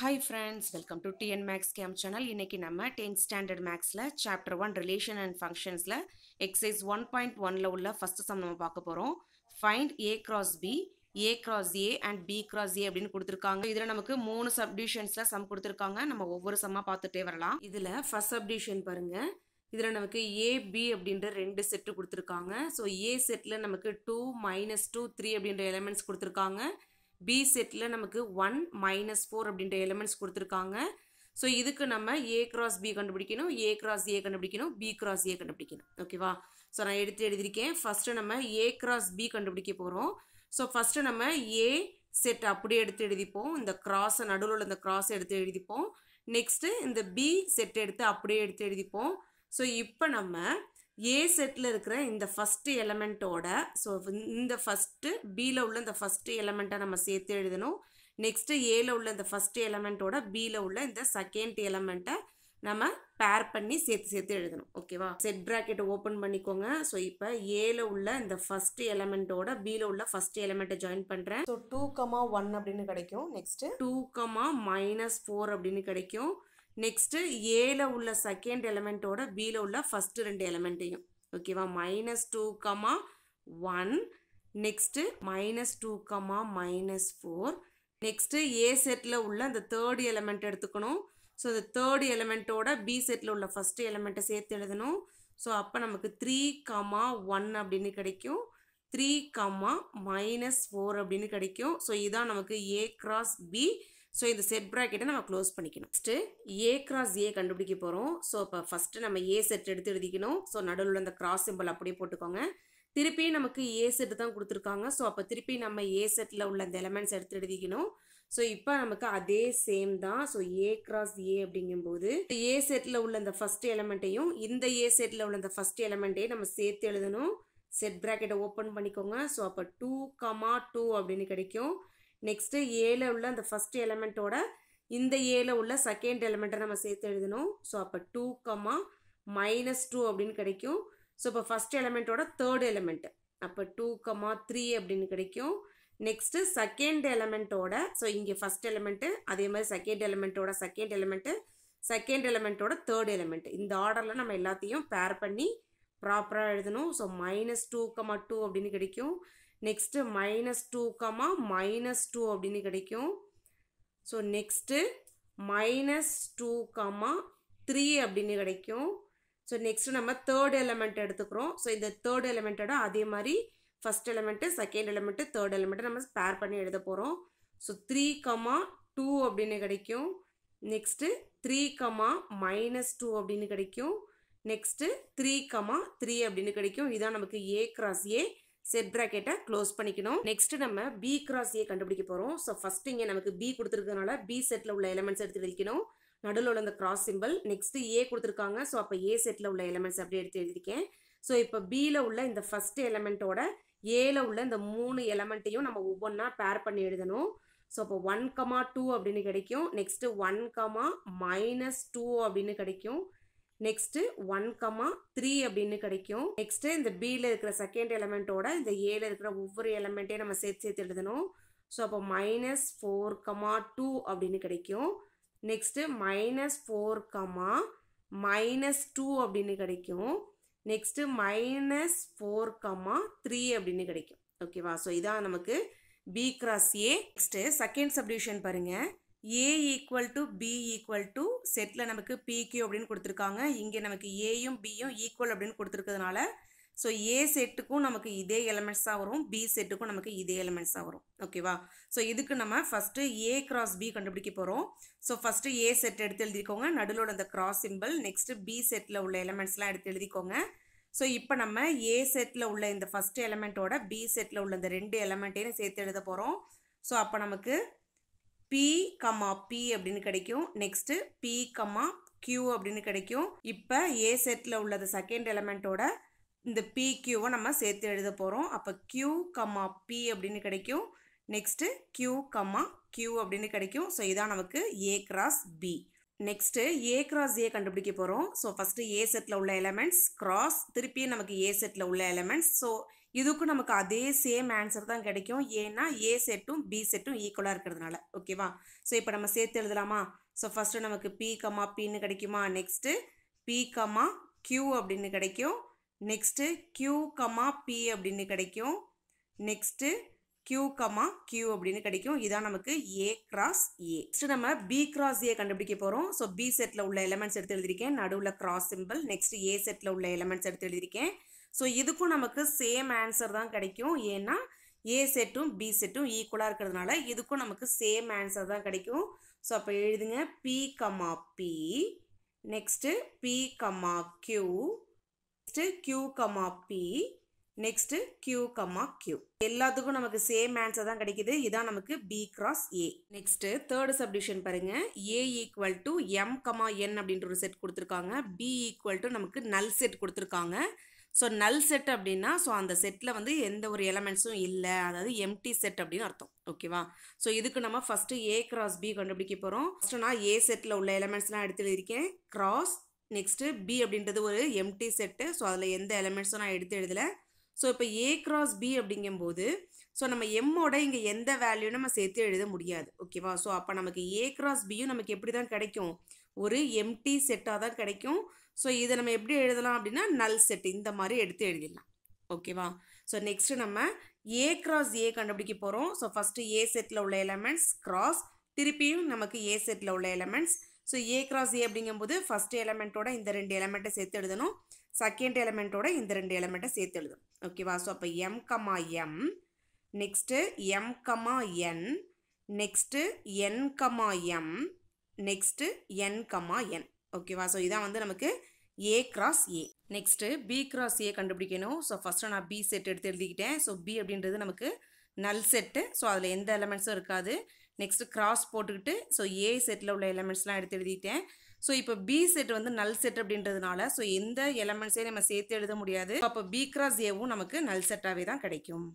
hi friends welcome to TN maths game channel இன்றைக்கி நம்ம tenth standard மேக்ஸில் chapter one relation and ஃபங்க்ஷன்ஸில் exercise one point ஒனில் உள்ள ஃபஸ்ட்டு சம் நம்ம பார்க்க போகிறோம் find A cross B A cross A and B cross A அப்படின்னு கொடுத்துருக்காங்க இதில் நமக்கு மூணு சப்டிஷன்ஸில் சம் கொடுத்துருக்காங்க நம்ம ஒவ்வொரு சம்மாக பார்த்துட்டே வரலாம் இதில் ஃபஸ்ட் சப்டிஷன் பாருங்கள் இதில் நமக்கு ஏ பி அப்படின்ற ரெண்டு செட்டு கொடுத்துருக்காங்க ஸோ ஏ செட்டில் நமக்கு டூ மைனஸ் டூ த்ரீ அப்படின்ற எலமெண்ட்ஸ் கொடுத்துருக்காங்க பி செட்டில் நமக்கு ஒன் மைனஸ் ஃபோர் அப்படின்ற எலிமெண்ட்ஸ் கொடுத்துருக்காங்க ஸோ இதுக்கு நம்ம ஏ கிராஸ் பி கண்டுபிடிக்கணும் ஏ கிராஸ் ஏ கண்டுபிடிக்கணும் பி கிராஸ் ஏ கண்டுபிடிக்கணும் ஓகேவா ஸோ நான் எடுத்து எழுதியிருக்கேன் ஃபஸ்ட்டு நம்ம ஏ கிராஸ் பி கண்டுபிடிக்க போகிறோம் ஸோ ஃபஸ்ட்டு நம்ம ஏ செட் அப்படியே எடுத்து எழுதிப்போம் இந்த கிராஸை நடுவில் உள்ள இந்த கிராஸை எடுத்து எழுதிப்போம் நெக்ஸ்ட்டு இந்த பி செட் எடுத்து அப்படியே எடுத்து எழுதிப்போம் ஸோ இப்போ நம்ம ஏ செட்டில் இருக்கிற இந்த ஃபஸ்ட்டு எலமெண்ட்டோட ஸோ இந்த ஃபஸ்ட்டு பியில் உள்ள இந்த ஃபஸ்ட்டு எலமெண்ட்டை நம்ம சேர்த்து எழுதணும் நெக்ஸ்ட்டு ஏல உள்ள இந்த ஃபஸ்ட்டு எலமெண்ட்டோட பியில் உள்ள இந்த செகண்ட் எலமெண்ட்டை நம்ம பேர் பண்ணி சேர்த்து சேர்த்து எழுதணும் ஓகேவா செட் ப்ராக்கெட்டை ஓப்பன் பண்ணிக்கோங்க ஸோ இப்போ ஏல உள்ள இந்த ஃபர்ஸ்ட் எலமெண்ட்டோட பியில் உள்ள ஃபஸ்ட்டு எலமெண்ட்டை ஜாயின் பண்ணுறேன் ஸோ டூ கமா ஒன் அப்படின்னு கிடைக்கும் next two comma minus four அப்படின்னு கிடைக்கும் நெக்ஸ்ட்டு ஏல உள்ள செகண்ட் எலமெண்ட்டோட பியில் உள்ள ஃபர்ஸ்ட் ரெண்டு எலமெண்ட்டையும் ஓகேவா minus two comma one next minus two comma minus four next A செட்டில் உள்ள அந்த தேர்டு எலமெண்ட் எடுத்துக்கணும் ஸோ அந்த தேர்டு எலமெண்ட்டோட பி செட்டில் உள்ள ஃபஸ்ட்டு எலமெண்ட்டை சேர்த்து எழுதணும் ஸோ அப்போ நமக்கு த்ரீ கமா ஒன் அப்படின்னு கிடைக்கும் த்ரீ கமா மைனஸ் ஃபோர் அப்படின்னு கிடைக்கும் ஸோ இதுதான் நமக்கு ஏ கிராஸ் பி ஸோ இந்த செட் ப்ராக்கெட்டை நம்ம க்ளோஸ் பண்ணிக்கணும் ஃபஸ்ட்டு ஏ கிராஸ் ஏ கண்டுபிடிக்க போகிறோம் ஸோ இப்போ ஃபஸ்ட்டு நம்ம ஏ செட் எடுத்து எழுதிக்கணும் ஸோ நடுவில் அந்த கிராஸ் சிம்பிள் அப்படியே போட்டுக்கோங்க திருப்பி நமக்கு ஏ செட்டு தான் கொடுத்துருக்காங்க ஸோ அப்போ திருப்பி நம்ம ஏ செட்டில் உள்ள அந்த எலமெண்ட்ஸ் எடுத்து எழுதிக்கணும் ஸோ இப்போ நமக்கு அதே சேம் தான் ஸோ ஏ கிராஸ் ஏ அப்படிங்கும்போது ஏ செட்டில் உள்ள அந்த ஃபஸ்ட் எலமெண்ட்டையும் இந்த ஏ செட்டில் உள்ள அந்த ஃபஸ்ட் எலமெண்ட்டையும் நம்ம சேர்த்து எழுதணும் செட் ப்ராக்கெட்டை ஓப்பன் பண்ணிக்கோங்க ஸோ அப்போ டூ கமா டூ அப்படின்னு கிடைக்கும் நெக்ஸ்ட்டு ஏல உள்ள அந்த ஃபஸ்ட் எலமெண்ட்டோட இந்த ஏல உள்ள செகண்ட் எலமெண்ட்டை நம்ம சேர்த்து எழுதணும் ஸோ அப்போ டூ கம்மா மைனஸ் டூ அப்படின்னு கிடைக்கும் ஸோ இப்போ ஃபஸ்ட் எலமெண்ட்டோட தேர்ட் எலமெண்ட்டு அப்போ டூ கம்மா த்ரீ அப்படின்னு கிடைக்கும் நெக்ஸ்ட்டு செகண்ட் எலமெண்ட்டோட ஸோ இங்கே ஃபஸ்ட் எலமெண்ட்டு அதே மாதிரி செகண்ட் எலமெண்ட்டோட செகண்ட் எலமெண்ட்டு செகண்ட் எலமெண்ட்டோட தேர்ட் எலமெண்ட் இந்த ஆர்டரில் நம்ம எல்லாத்தையும் பேர் பண்ணி ப்ராப்பராக எழுதணும் so minus two comma two அப்படின்னு கிடைக்கும் next minus two comma minus two அப்படின்னு கிடைக்கும் so next minus two comma three அப்படின்னு கிடைக்கும் ஸோ நெக்ஸ்ட்டு நம்ம தேர்ட் element எடுத்துக்கிறோம் ஸோ இந்த தேர்ட் எலமெண்ட்டோட அதே மாதிரி first element second element third element நம்ம ஸ்பேர் பண்ணி எடுதப் போகிறோம் ஸோ த்ரீ கமா டூ அப்படின்னு கிடைக்கும் next three comma minus two அப்படின்னு கிடைக்கும் நெக்ஸ்ட்டு த்ரீ கமா த்ரீ அப்படின்னு கிடைக்கும் இதான் நமக்கு ஏ cross ஏ செட் ப்ராக்கெட்டை க்ளோஸ் பண்ணிக்கணும் நெக்ஸ்ட் நம்ம பி கிராஸ் ஏ கண்டுபிடிக்க போகிறோம் ஸோ ஃபர்ஸ்ட் இங்கே நமக்கு பி கொடுத்துருக்கனால பி செட்டில் உள்ள எலமெண்ட்ஸ் எடுத்து எழுதிக்கணும் நடுவில் உள்ள அந்த கிராஸ் சிம்பிள் நெக்ஸ்ட்டு ஏ கொடுத்துருக்காங்க ஸோ அப்போ ஏ செட்டில் உள்ள எலமெண்ட்ஸ் அப்படி எடுத்து எழுதிருக்கேன் ஸோ இப்போ பியில் உள்ள இந்த ஃபஸ்ட் எலமெண்ட்டோட ஏல உள்ள இந்த மூணு எலமெண்ட்டையும் நம்ம ஒவ்வொன்றா பேர் பண்ணி எழுதணும் ஸோ அப்போ ஒன் கமா டூ அப்படின்னு கிடைக்கும் next one comma minus two அப்படின்னு கிடைக்கும் நெக்ஸ்ட்டு ஒன் கமா த்ரீ அப்படின்னு கிடைக்கும் நெக்ஸ்ட்டு இந்த பியில் இருக்கிற செகண்ட் எலமெண்ட்டோட இந்த ஏல இருக்கிற ஒவ்வொரு எலமெண்ட்டையும் நம்ம சேர்த்து சேர்த்து எழுதணும் ஸோ அப்போ மைனஸ் ஃபோர் கமா டூ அப்படின்னு கிடைக்கும் next minus four comma minus two அப்படின்னு கிடைக்கும் next minus four comma three அப்படின்னு கிடைக்கும் ஓகேவா ஸோ இதான் நமக்கு B cross A next second subdivision பாருங்க A equal to B equal to செட்டில் நமக்கு பிக்யூ அப்படின்னு கொடுத்துருக்காங்க இங்கே நமக்கு ஏயும் பியும் ஈக்குவல் அப்படின்னு கொடுத்துருக்கிறதுனால ஸோ ஏ செட்டுக்கும் நமக்கு இதே எலமெண்ட்ஸாக வரும் பி செட்டுக்கும் நமக்கு இதே எலமெண்ட்ஸாக வரும் ஓகேவா ஸோ இதுக்கு நம்ம ஃபஸ்ட்டு ஏ கிராஸ் பி கண்டுபிடிக்க போகிறோம் ஸோ ஃபஸ்ட்டு ஏ செட் எடுத்து எழுதிக்கோங்க நடுவில் அந்த கிராஸ் சிம்பிள் நெக்ஸ்ட்டு பி செட்டில் உள்ள எலமெண்ட்ஸ்லாம் எடுத்து எழுதிக்கோங்க ஸோ இப்போ நம்ம ஏ செட்டில் உள்ள இந்த ஃபஸ்ட்டு எலமெண்ட்டோட பி செட்டில் உள்ள இந்த ரெண்டு எலமெண்ட்டையும் சேர்த்து எழுத போகிறோம் ஸோ அப்போ நமக்கு பி கமா பி அப்படின்னு கிடைக்கும் நெக்ஸ்ட்டு பி கமா கியூ அப்படின்னு கிடைக்கும் இப்போ ஏ செட்டில் உள்ளது செகண்ட் எலமெண்ட்டோட இந்த பி கியூவை நம்ம சேர்த்து எழுத போகிறோம் அப்போ கியூ கமா பி அப்படின்னு கிடைக்கும் நெக்ஸ்ட்டு கியூ கமா கியூ அப்படின்னு கிடைக்கும் ஸோ இதான் நமக்கு A cross B next A cross A கண்டுபிடிக்க போகிறோம் ஸோ ஃபஸ்ட்டு ஏ செட்டில் உள்ள எலமெண்ட்ஸ் கிராஸ் திருப்பியும் நமக்கு ஏ செட்டில் உள்ள எலமெண்ட்ஸ் ஸோ இதுக்கும் நமக்கு அதே சேம் ஆன்சர் தான் கிடைக்கும் ஏன்னா ஏ செட்டும் பி செட்டும் ஈக்குவலாக இருக்கிறதுனால ஓகேவா ஸோ இப்போ நம்ம சேர்த்து எழுதலாமா ஸோ ஃபஸ்ட்டு நமக்கு பி கம்மா பின்னு கிடைக்குமா நெக்ஸ்ட்டு பி கம்மா கியூ அப்படின்னு கிடைக்கும் நெக்ஸ்ட்டு கியூ கம்மா பி அப்படின்னு கிடைக்கும் நெக்ஸ்ட்டு கியூ கம்மா கியூ அப்படின்னு கிடைக்கும் இதான் நமக்கு ஏ கிராஸ் ஏ நெக்ஸ்ட் நம்ம பி கிராஸ் ஏ கண்டுபிடிக்க போகிறோம் ஸோ பி செட்டில் உள்ள எலமெண்ட்ஸ் எடுத்து எழுதியிருக்கேன் நடுவில் கிராஸ் சிம்பிள் நெக்ஸ்ட் ஏ செட்டில் உள்ள எலமெண்ட்ஸ் எடுத்து எழுதியிருக்கேன் ஸோ இதுக்கும் நமக்கு சேம் ஆன்சர் தான் கிடைக்கும் ஏன்னா ஏ செட்டும் பி செட்டும் ஈக்குவலாக இருக்கிறதுனால இதுக்கும் நமக்கு சேம் ஆன்சர் தான் கிடைக்கும் ஸோ அப்போ எழுதுங்க P comma P next P comma Q next Q comma P next Q comma Q எல்லாத்துக்கும் நமக்கு சேம் ஆன்சர் தான் கிடைக்கிது இதுதான் நமக்கு B cross A next third subdivision பாருங்கள் A equal to M comma N அப்படின்ற ஒரு செட் கொடுத்துருக்காங்க பி ஈக்குவல் டு நமக்கு நல் செட் கொடுத்துருக்காங்க ஸோ நல் செட் அப்படின்னா ஸோ அந்த செட்டில் வந்து எந்த ஒரு எலமெண்ட்ஸும் இல்லை அதாவது எம்டி செட் அப்படின்னு அர்த்தம் ஓகேவா ஸோ இதுக்கு நம்ம ஃபஸ்ட்டு ஏ கிராஸ் பி கண்டுபிடிக்க போகிறோம் ஃபஸ்ட்டு நான் ஏ செட்டில் உள்ள எலமெண்ட்ஸ்லாம் எடுத்து எழுதியிருக்கேன் கிராஸ் நெக்ஸ்ட்டு பி அப்படின்றது ஒரு எம்டி செட்டு ஸோ அதில் எந்த எலமெண்ட்ஸும் நான் எடுத்து எழுதலை ஸோ இப்போ ஏ கிராஸ் பி அப்படிங்கும்போது ஸோ நம்ம எம்மோட இங்கே எந்த வேல்யூ நம்ம சேர்த்து எழுத முடியாது ஓகேவா ஸோ அப்போ நமக்கு ஏ கிராஸ் பியும் நமக்கு எப்படி தான் கிடைக்கும் ஒரு எம்டி செட்டாக தான் கிடைக்கும் ஸோ இதை நம்ம எப்படி எழுதலாம் அப்படின்னா நல் செட் இந்த மாதிரி எடுத்து எழுதிடலாம் ஓகேவா ஸோ நெக்ஸ்ட்டு நம்ம ஏ கிராஸ் ஏ கண்டுபிடிக்க போகிறோம் ஸோ ஃபஸ்ட்டு ஏ செட்டில் உள்ள எலமெண்ட்ஸ் கிராஸ் திருப்பியும் நமக்கு ஏ செட்டில் உள்ள elements so A cross A அப்படிங்கும்போது ஃபஸ்ட் எலமெண்ட்டோட இந்த ரெண்டு எலமெண்ட்டை சேர்த்து எழுதணும் செகண்ட் எலமெண்ட்டோட இந்த ரெண்டு எலமெண்ட்டை சேர்த்து எழுதணும் ஓகேவா ஸோ அப்போ M comma M next M comma N next N comma M next N comma N ஓகேவா ஸோ இதான் வந்து நமக்கு A cross A next B cross A கண்டுபிடிக்கணும் ஸோ ஃபஸ்ட்டு நான் பி செட் எடுத்து எழுதிக்கிட்டேன் ஸோ பி அப்படின்றது நமக்கு நல் செட்டு ஸோ அதில் எந்த எலமெண்ட்ஸும் இருக்காது நெக்ஸ்ட்டு கிராஸ் போட்டுக்கிட்டு ஸோ ஏ செட்டில் உள்ள எலமெண்ட்ஸ்லாம் எடுத்து எழுதிட்டேன் ஸோ இப்போ பி செட் வந்து நல் செட் அப்படின்றதுனால ஸோ எந்த எலமெண்ட்ஸையும் நம்ம சேர்த்து எழுத முடியாது அப்போ பி கிராஸ் ஏவும் நமக்கு நல் செட்டாகவே தான் கிடைக்கும்